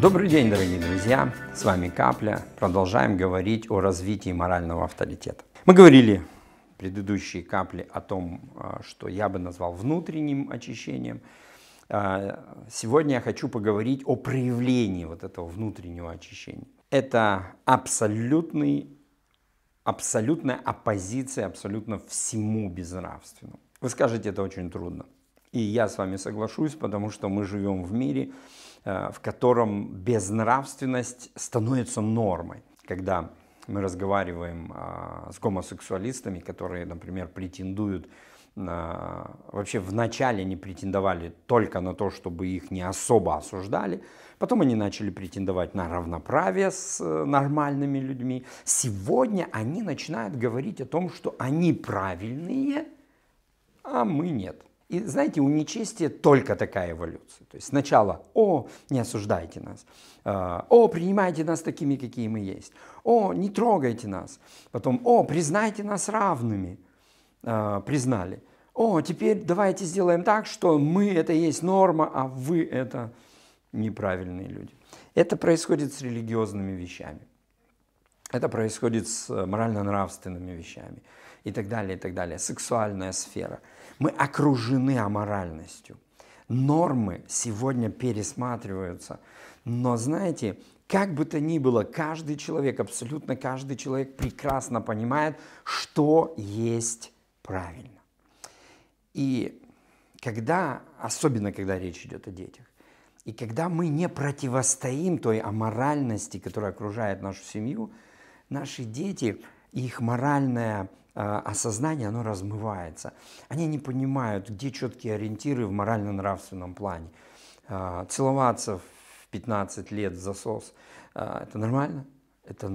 Добрый день, дорогие друзья! С вами Капля. Продолжаем говорить о развитии морального авторитета. Мы говорили предыдущие капли о том, а, что я бы назвал внутренним очищением. А, сегодня я хочу поговорить о проявлении вот этого внутреннего очищения. Это абсолютный, абсолютная оппозиция абсолютно всему безнравственному. Вы скажете, это очень трудно. И я с вами соглашусь, потому что мы живем в мире, э, в котором безнравственность становится нормой. Когда мы разговариваем э, с гомосексуалистами, которые, например, претендуют на... вообще вначале не претендовали только на то, чтобы их не особо осуждали, потом они начали претендовать на равноправие с э, нормальными людьми. Сегодня они начинают говорить о том, что они правильные, а мы нет. И знаете, у нечестия только такая эволюция. То есть сначала «О, не осуждайте нас», а, «О, принимайте нас такими, какие мы есть», «О, не трогайте нас», потом «О, признайте нас равными», а, признали. «О, теперь давайте сделаем так, что мы – это есть норма, а вы – это неправильные люди». Это происходит с религиозными вещами. Это происходит с э, морально-нравственными вещами и так далее, и так далее. Сексуальная сфера. Мы окружены аморальностью. Нормы сегодня пересматриваются. Но знаете, как бы то ни было, каждый человек, абсолютно каждый человек прекрасно понимает, что есть правильно. И когда, особенно когда речь идет о детях, и когда мы не противостоим той аморальности, которая окружает нашу семью – наши дети, их моральное а, осознание, оно размывается. Они не понимают, где четкие ориентиры в морально-нравственном плане. А, целоваться в 15 лет в засос а, – это нормально, это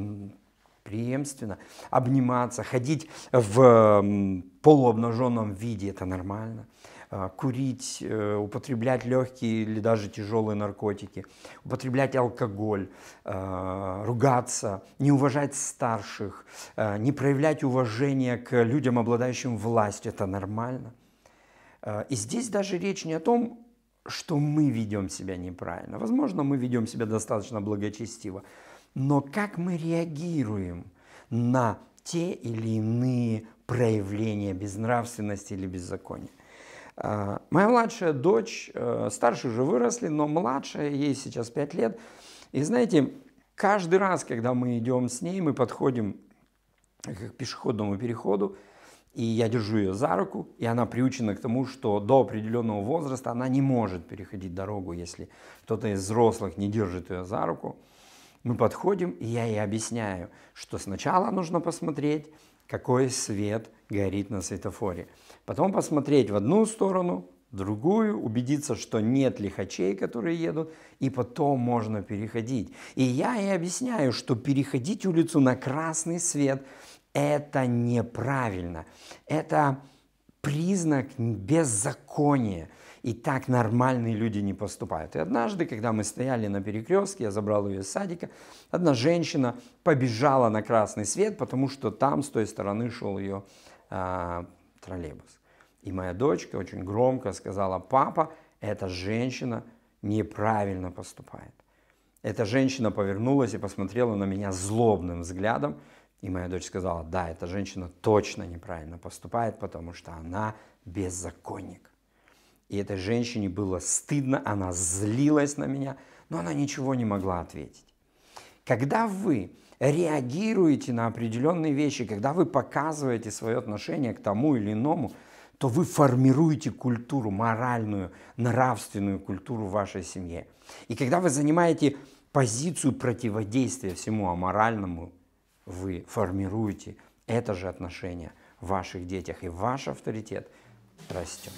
преемственно. Обниматься, ходить в полуобнаженном виде – это нормально. А, курить, э, употреблять легкие или даже тяжелые наркотики, употреблять алкоголь, а, ругаться, не уважать старших, а, не проявлять уважения к людям, обладающим властью. Это нормально. И здесь даже речь не о том, что мы ведем себя неправильно. Возможно, мы ведем себя достаточно благочестиво. Но как мы реагируем на те или иные проявления безнравственности или беззакония? А, моя младшая дочь, э, старшие уже выросли, но младшая, ей сейчас 5 лет. И знаете, каждый раз, когда мы идем с ней, мы подходим к пешеходному переходу, и я держу ее за руку, и она приучена к тому, что до определенного возраста она не может переходить дорогу, если кто-то из взрослых не держит ее за руку. Мы подходим, и я ей объясняю, что сначала нужно посмотреть, какой свет горит на светофоре. Потом посмотреть в одну сторону, в другую, убедиться, что нет лихачей, которые едут, и потом можно переходить. И я ей объясняю, что переходить улицу на красный свет – это неправильно. Это признак беззакония. И так нормальные люди не поступают. И однажды, когда мы стояли на перекрестке, я забрал ее из садика, одна женщина побежала на красный свет, потому что там, с той стороны, шел ее э, а, троллейбус. И моя дочка очень громко сказала, папа, эта женщина неправильно поступает. Эта женщина повернулась и посмотрела на меня злобным взглядом, и моя дочь сказала, да, эта женщина точно неправильно поступает, потому что она беззаконник. И этой женщине было стыдно, она злилась на меня, но она ничего не могла ответить. Когда вы реагируете на определенные вещи, когда вы показываете свое отношение к тому или иному, то вы формируете культуру, моральную, нравственную культуру в вашей семье. И когда вы занимаете позицию противодействия всему аморальному, вы формируете это же отношение в ваших детях, и ваш авторитет растет.